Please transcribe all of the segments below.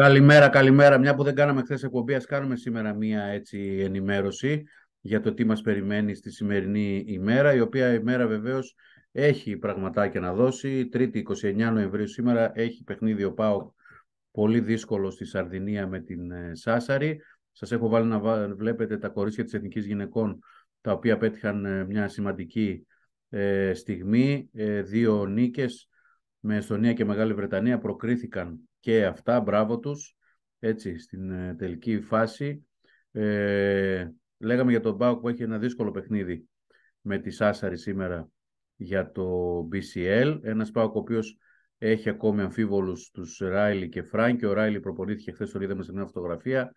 Καλημέρα, καλημέρα. Μια που δεν κάναμε χθες εκπομπή, ας κάνουμε σήμερα μία έτσι ενημέρωση για το τι μας περιμένει στη σημερινή ημέρα, η οποία ημέρα βεβαίως έχει πραγματάκια να δώσει. Τρίτη 29 Νοεμβρίου σήμερα έχει παιχνίδι ο ΠΑΟΚ πολύ δύσκολο στη Σαρδινία με την ε, Σάσαρη. Σας έχω βάλει να βλέπετε τα κορίτσια της Εθνικής Γυναικών, τα οποία πέτυχαν ε, μια σημαντική ε, στιγμή. Ε, δύο νίκες με Εστονία και Μεγάλη Βρετανία προκρίθηκαν και αυτά, μπράβο τους. Έτσι, στην ε, τελική φάση. Ε, λέγαμε για τον Πάουκ που έχει ένα δύσκολο παιχνίδι με τη Σάσαρη σήμερα για το BCL. Ένα Πάουκ ο οποίος έχει ακόμη αμφίβολους τους Ράιλι και Φράνκ. Ο Ράιλι προπονήθηκε χθες τον είδαμε σε μια φωτογραφία.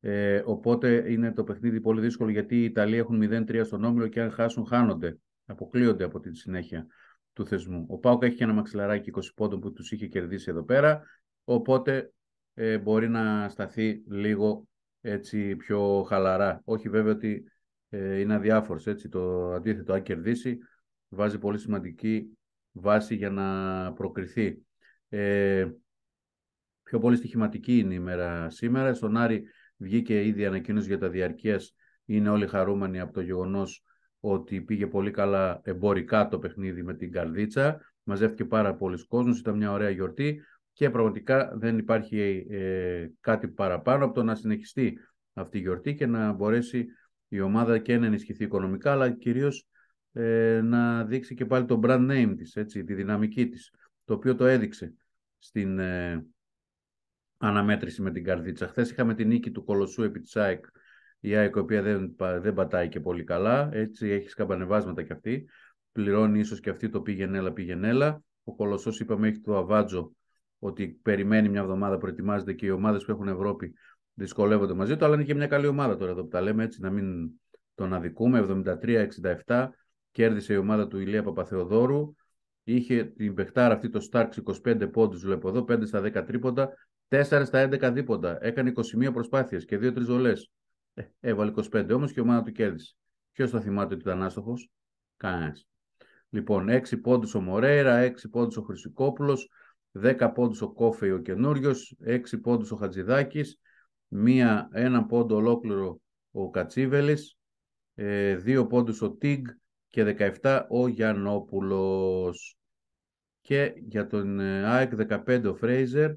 Ε, οπότε είναι το παιχνίδι πολύ δύσκολο γιατί οι Ιταλοί έχουν 0-3 στον όμιλο και αν χάσουν χάνονται, αποκλείονται από τη συνέχεια του θεσμού. Ο Πάουκ έχει και ένα μαξιλαράκι 20 πόντων που τους είχε κερδίσει εδώ πέρα. Οπότε ε, μπορεί να σταθεί λίγο έτσι πιο χαλαρά. Όχι βέβαια ότι ε, είναι αδιάφορος, έτσι το αντίθετο, αν κερδίσει, βάζει πολύ σημαντική βάση για να προκριθεί. Ε, πιο πολύ στοιχηματική είναι η μέρα σήμερα. Στον Άρη βγήκε ήδη ανακοίνωση για τα διαρκείας. Είναι όλοι χαρούμενοι από το γεγονός ότι πήγε πολύ καλά εμπορικά το παιχνίδι με την Καρδίτσα. Μαζεύτηκε πάρα πολλοί κόσμος, ήταν μια ωραία γιορτή και πραγματικά δεν υπάρχει ε, κάτι παραπάνω από το να συνεχιστεί αυτή η γιορτή και να μπορέσει η ομάδα και να ενισχυθεί οικονομικά, αλλά κυρίως ε, να δείξει και πάλι το brand name της, έτσι, τη δυναμική της, το οποίο το έδειξε στην ε, αναμέτρηση με την Καρδίτσα. Χθες είχαμε την νίκη του Κολοσσού επί της ΑΕΚ, η ΑΕΚ η οποία δεν, δεν πατάει και πολύ καλά, έτσι έχει σκαμπανεβάσματα κι αυτή, πληρώνει ίσως και αυτή το πήγαινε έλα πήγαινε έλα. Ο Κολοσσός είπαμε έχει το Αβάτζο ότι περιμένει μια εβδομάδα, προετοιμάζεται και οι ομάδες που έχουν Ευρώπη δυσκολεύονται μαζί του. Αλλά είναι και μια καλή ομάδα τώρα εδώ που τα λέμε έτσι, να μην τον αδικούμε. 73-67 κέρδισε η ομάδα του Ηλία Παπαθεοδόρου. Είχε την παιχτάρα αυτή το Στάρξ 25 πόντους, βλέπω εδώ, 5 στα 10 τρίποντα, 4 στα 11 δίποντα. Έκανε 21 προσπάθειες και 2 3 Ε, έβαλε 25 όμως και η ομάδα του κέρδισε. Ποιος θα θυμάται ότι ήταν άστοχος, Κανένας. Λοιπόν, 6 πόντους ο Μωρέιρα, 6 πόντους ο Χρυσικόπουλος, 10 πόντους ο Κόφεϊ ο καινούριος, 6 πόντους ο Χατζηδάκης, 1 ένα πόντο ολόκληρο ο Κατσίβελης, 2 ε, πόντους ο Τιγκ και 17 ο Γιανόπουλο. Και για τον ε, ΑΕΚ 15 ο Φρέιζερ,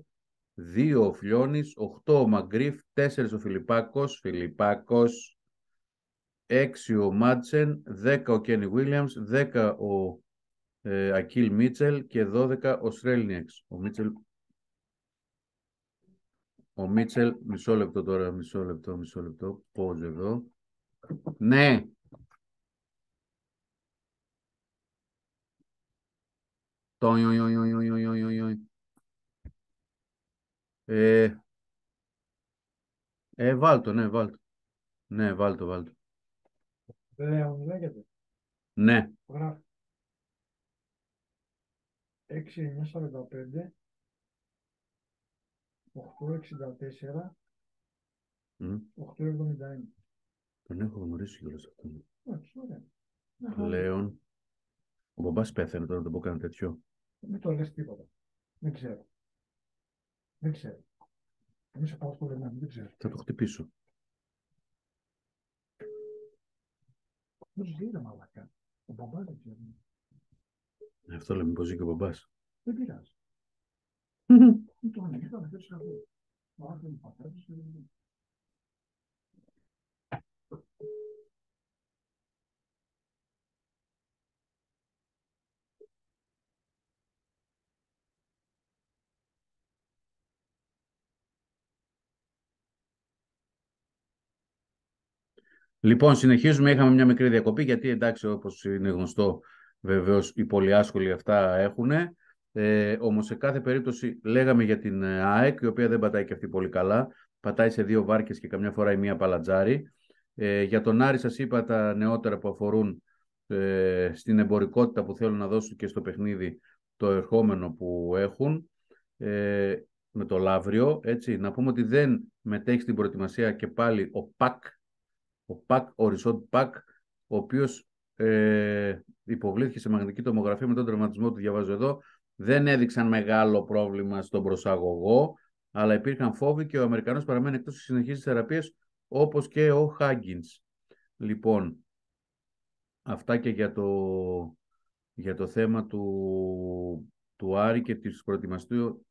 2 ο Φλιώνης, 8 ο Μαγκρίφ, 4 ο Φιλιπάκος, 6 ο Μάτσεν, 10 ο Κένι Βίλιαμ, 10 ο ε, Ακίλ Μίτσελ και 12 ο Ο Μίτσελ... Ο Μίτσελ, μισό λεπτό τώρα, μισό λεπτό, μισό λεπτό, πώς εδώ. Ναι. Το Ε, ε, βάλτο, ναι, βάλτο. Ναι, βάλτο, βάλτο. Δεν λέγεται. Ναι. Γράφει. 6-9-45 8-64 mm. 8-71 Τον έχω γνωρίσει κιόλας αυτό. Εντάξει, Πλέον. Ο μπαμπάς πέθανε τώρα, δεν πω κανένα τέτοιο. Μην το λες τίποτα. Δεν ξέρω. Δεν ξέρω. Εμείς σε πάω στο δεν ξέρω. Θα το χτυπήσω. Δεν σου μαλακά. Ο μπαμπάς δεν αυτό λέμε πως και Δεν Λοιπόν, συνεχίζουμε. Είχαμε μια μικρή διακοπή γιατί εντάξει, όπως είναι γνωστό, Βεβαίως οι πολύ αυτά έχουν. Ε, Όμως σε κάθε περίπτωση λέγαμε για την ε, ΑΕΚ, η οποία δεν πατάει και αυτή πολύ καλά. Πατάει σε δύο βάρκες και καμιά φορά η μία παλατζάρι. Ε, για τον Άρη σας είπα τα νεότερα που αφορούν ε, στην εμπορικότητα που θέλουν να δώσουν και στο παιχνίδι το ερχόμενο που έχουν ε, με το Λαύριο. Έτσι. Να πούμε ότι δεν μετέχει στην προετοιμασία και πάλι ο ΠΑΚ, ο ΠΑΚ, ο Ρισόντ ΠΑΚ, ο οποίος ε, υποβλήθηκε σε μαγνητική τομογραφία με τον τραυματισμό του, διαβάζω εδώ, δεν έδειξαν μεγάλο πρόβλημα στον προσαγωγό, αλλά υπήρχαν φόβοι και ο Αμερικανός παραμένει εκτός της συνεχής θεραπείας, όπως και ο Χάγκιν. Λοιπόν, αυτά και για το, θέμα του, του Άρη και της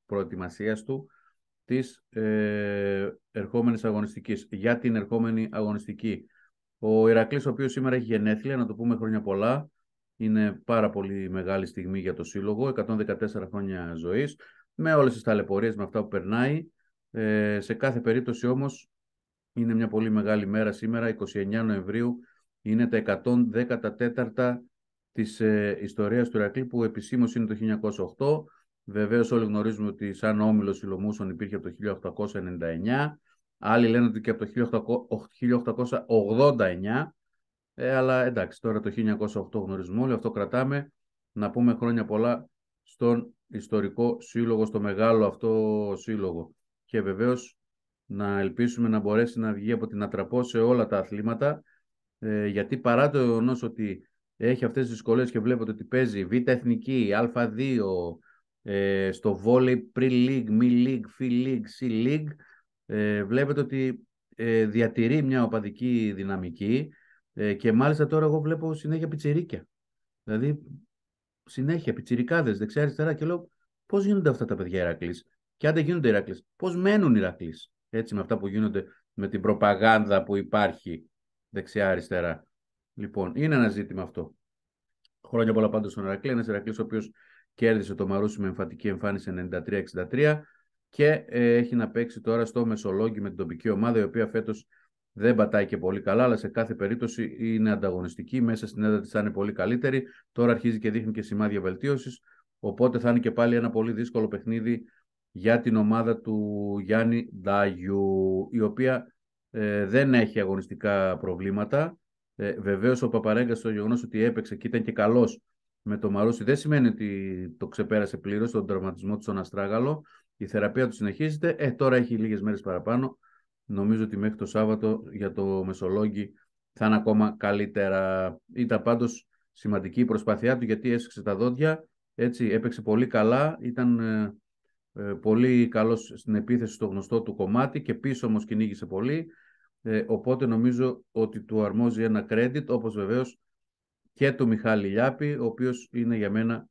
προετοιμασίας του της ε, ερχόμενης αγωνιστικής. Για την ερχόμενη αγωνιστική ο Ηρακλής, ο οποίος σήμερα έχει γενέθλια, να το πούμε χρόνια πολλά, είναι πάρα πολύ μεγάλη στιγμή για το Σύλλογο, 114 χρόνια ζωής, με όλες τις ταλαιπωρίες, με αυτά που περνάει. Ε, σε κάθε περίπτωση όμως είναι μια πολύ μεγάλη μέρα σήμερα, 29 Νοεμβρίου, είναι τα 114 της ε, ιστορίας του Ηρακλή που επισήμως είναι το 1908. Βεβαίως όλοι γνωρίζουμε ότι σαν όμιλο Ιλομούσων υπήρχε από το 1899. Άλλοι λένε ότι και από το 1889, ε, αλλά εντάξει, τώρα το 1908 γνωρίζουμε όλοι, αυτό κρατάμε. Να πούμε χρόνια πολλά στον ιστορικό σύλλογο, στο μεγάλο αυτό σύλλογο. Και βεβαίως να ελπίσουμε να μπορέσει να βγει από την ατραπό σε όλα τα αθλήματα, ε, γιατί παρά το γεγονός ότι έχει αυτές τις δυσκολίες και βλέπετε ότι παίζει Β' Εθνική, Α2, ε, στο Volley Pre-League, Mi-League, Fi-League, C-League, ε, βλέπετε ότι ε, διατηρεί μια οπαδική δυναμική ε, και μάλιστα τώρα εγώ βλέπω συνέχεια πιτσιρίκια. Δηλαδή, συνέχεια πιτσιρικάδες, δεξιά αριστερά και λέω πώς γίνονται αυτά τα παιδιά Ηρακλής και αν δεν γίνονται Ηρακλής, πώς μένουν οι Ηρακλής έτσι με αυτά που γίνονται με την προπαγάνδα που υπάρχει δεξιά αριστερά. Λοιπόν, είναι ένα ζήτημα αυτό. Χρόνια πολλά πάντως στον Ηρακλή, ένας Ηρακλής ο οποίος κέρδισε το Μαρούσι με εμφαντική εμφάνιση 93-63 και ε, έχει να παίξει τώρα στο Μεσολόγγι με την τοπική ομάδα, η οποία φέτος δεν πατάει και πολύ καλά, αλλά σε κάθε περίπτωση είναι ανταγωνιστική. Μέσα στην έδρα της θα είναι πολύ καλύτερη. Τώρα αρχίζει και δείχνει και σημάδια βελτίωσης. Οπότε θα είναι και πάλι ένα πολύ δύσκολο παιχνίδι για την ομάδα του Γιάννη Ντάγιου, η οποία ε, δεν έχει αγωνιστικά προβλήματα. Ε, Βεβαίως ο Παπαρέγκας το γεγονός ότι έπαιξε και ήταν και καλός με το Μαρούσι δεν σημαίνει ότι το ξεπέρασε πλήρως τον τραυματισμό του στον Αστράγαλο. Η θεραπεία του συνεχίζεται. Ε, τώρα έχει λίγες μέρες παραπάνω. Νομίζω ότι μέχρι το Σάββατο για το Μεσολόγγι θα είναι ακόμα καλύτερα. Ήταν πάντως σημαντική η προσπάθειά του γιατί έσυξε τα δόντια. Έτσι, έπαιξε πολύ καλά. Ήταν ε, ε, πολύ καλός στην επίθεση στο γνωστό του κομμάτι και πίσω όμως κυνήγησε πολύ. Ε, οπότε νομίζω ότι του αρμόζει ένα credit, όπως βεβαίως και το Μιχάλη Λιάπη, ο οποίος είναι για μένα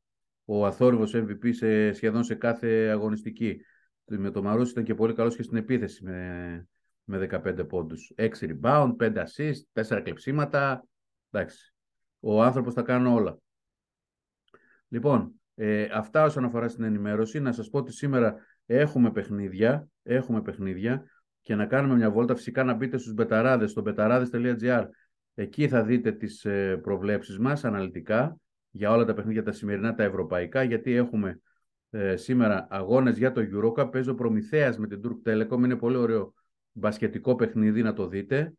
ο αθόρυβος MVP σε, σχεδόν σε κάθε αγωνιστική. Με το Μαρούς ήταν και πολύ καλός και στην επίθεση με, με 15 πόντους. 6 rebound, 5 assist, 4 κλεψίματα. Εντάξει, ο άνθρωπος θα κάνει όλα. Λοιπόν, ε, αυτά όσον αφορά στην ενημέρωση. Να σας πω ότι σήμερα έχουμε παιχνίδια, έχουμε παιχνίδια και να κάνουμε μια βόλτα. Φυσικά να μπείτε στους μπεταράδες, στο μπεταράδες.gr Εκεί θα δείτε τις ε, προβλέψεις μας αναλυτικά για όλα τα παιχνίδια τα σημερινά, τα ευρωπαϊκά, γιατί έχουμε ε, σήμερα αγώνες για το EuroCup. Παίζει ο Προμηθέας με την Turk Telecom. Είναι πολύ ωραίο μπασκετικό παιχνίδι να το δείτε.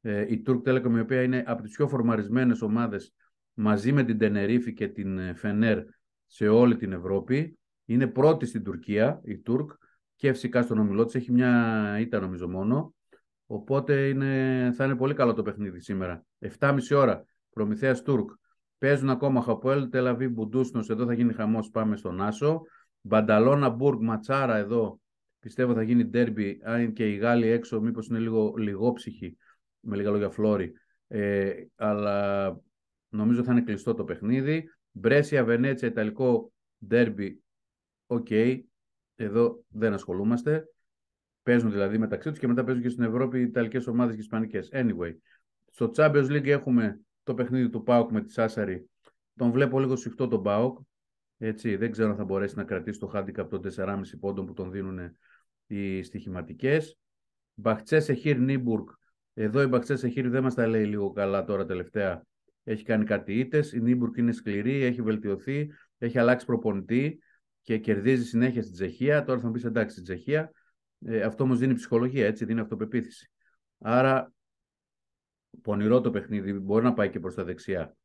Ε, η Turk Telecom, η οποία είναι από τις πιο φορμαρισμένες ομάδες μαζί με την Τενερίφη και την Φενέρ σε όλη την Ευρώπη. Είναι πρώτη στην Τουρκία η Turk και φυσικά στον ομιλό της έχει μια ήττα νομίζω μόνο. Οπότε θα είναι πολύ καλό το παιχνίδι σήμερα. 7,5 ώρα. Προμηθέας Τούρκ. Παίζουν ακόμα Χαποέλ, Τελαβή, Μπουντούσνος. Εδώ θα γίνει χαμός. Πάμε στον Άσο. Μπανταλώνα, μπουρκ, Ματσάρα εδώ. Πιστεύω θα γίνει ντέρμπι. Αν και οι Γάλλοι έξω, μήπως είναι λίγο λιγόψυχοι. Με λίγα λόγια φλόρι. Ε, αλλά νομίζω θα είναι κλειστό το παιχνίδι. Μπρέσια, Βενέτσια, Ιταλικό ντέρμπι. Οκ. Εδώ δεν ασχολούμαστε. Παίζουν δηλαδή μεταξύ τους και μετά παίζουν και στην Ευρώπη οι Ιταλικές ομάδες και οι Ισπανικές. Anyway, στο Champions League έχουμε το παιχνίδι του Πάοκ με τη Σάσαρη. Τον βλέπω λίγο σφιχτό τον Πάοκ. Έτσι, δεν ξέρω αν θα μπορέσει να κρατήσει το handicap των 4,5 πόντων που τον δίνουν οι στοιχηματικές. Μπαχτσές Σεχίρ Νίμπουργκ. Εδώ η Μπαχτσές Σεχίρ δεν μας τα λέει λίγο καλά τώρα τελευταία. Έχει κάνει κάτι ήττες. Η Νίμπουργκ είναι σκληρή, έχει βελτιωθεί, έχει αλλάξει προπονητή και κερδίζει συνέχεια στην Τσεχία. Τώρα θα μου πεις εντάξει στην Τσεχία. Ε, αυτό όμως δίνει ψυχολογία, έτσι, δίνει αυτοπεποίθηση. Άρα, πονηρό το παιχνίδι, μπορεί να πάει και προς τα δεξιά.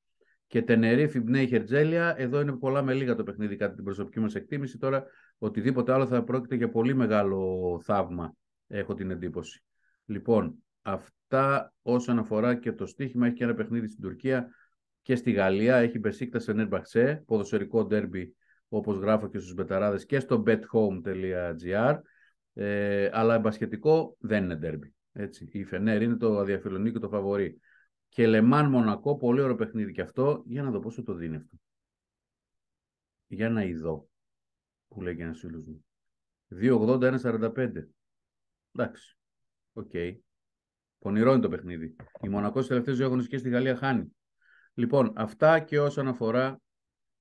Και Τενερίφη, Μπνέι, Χερτζέλια, εδώ είναι πολλά με λίγα το παιχνίδι κατά την προσωπική μας εκτίμηση. Τώρα, οτιδήποτε άλλο θα πρόκειται για πολύ μεγάλο θαύμα, έχω την εντύπωση. Λοιπόν, αυτά όσον αφορά και το στοίχημα, έχει και ένα παιχνίδι στην Τουρκία και στη Γαλλία. Έχει Μπεσίκτα σε Νέρμπαχτσέ, ποδοσφαιρικό ντέρμπι, όπως γράφω και στους Μπεταράδες και στο bethome.gr. Ε, αλλά εμπασχετικό δεν είναι ντέρμπι. Έτσι. Η Φενέρ είναι το αδιαφιλονίκη το φαβορή. Και Λεμάν Μονακό, πολύ ωραίο παιχνίδι και αυτό. Για να δω πόσο το δίνει αυτό. Για να ειδώ, που λέει και ένας φίλος μου. 2,80-1,45. Εντάξει. Οκ. Okay. είναι το παιχνίδι. Η Μονακός στι τελευταίε δύο αγωνιστικές στη Γαλλία χάνει. Λοιπόν, αυτά και όσον αφορά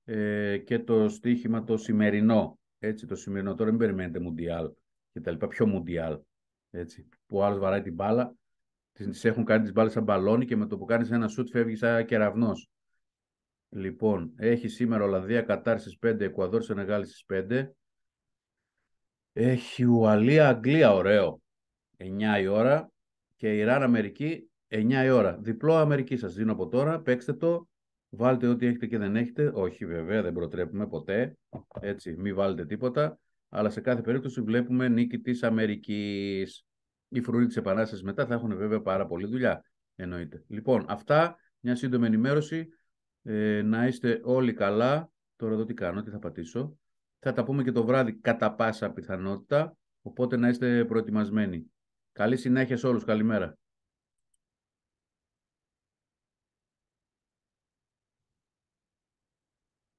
ε, και το στοίχημα το σημερινό. Έτσι, το σημερινό. Τώρα μην περιμένετε Μουντιάλ και τα λοιπά, πιο μουντιάλ. Έτσι, που ο άλλος βαράει την μπάλα, τις έχουν κάνει τις μπάλες σαν μπαλόνι και με το που κάνεις ένα σουτ φεύγεις σαν κεραυνός. Λοιπόν, έχει σήμερα Ολλανδία Κατάρ στις 5, Εκουαδόρ μεγάλη στι 5. Έχει Ουαλία Αγγλία, ωραίο. 9 η ώρα. Και Ιράν Αμερική 9 η ώρα. Διπλό Αμερική σας δίνω από τώρα. Παίξτε το. Βάλτε ό,τι έχετε και δεν έχετε. Όχι, βέβαια, δεν προτρέπουμε ποτέ. Έτσι, μην βάλετε τίποτα αλλά σε κάθε περίπτωση βλέπουμε νίκη της Αμερικής. Οι φρουροί της Επανάστασης μετά θα έχουν βέβαια πάρα πολύ δουλειά, εννοείται. Λοιπόν, αυτά, μια σύντομη ενημέρωση. Ε, να είστε όλοι καλά. Τώρα εδώ τι κάνω, τι θα πατήσω. Θα τα πούμε και το βράδυ κατά πάσα πιθανότητα, οπότε να είστε προετοιμασμένοι. Καλή συνέχεια σε όλους. Καλημέρα.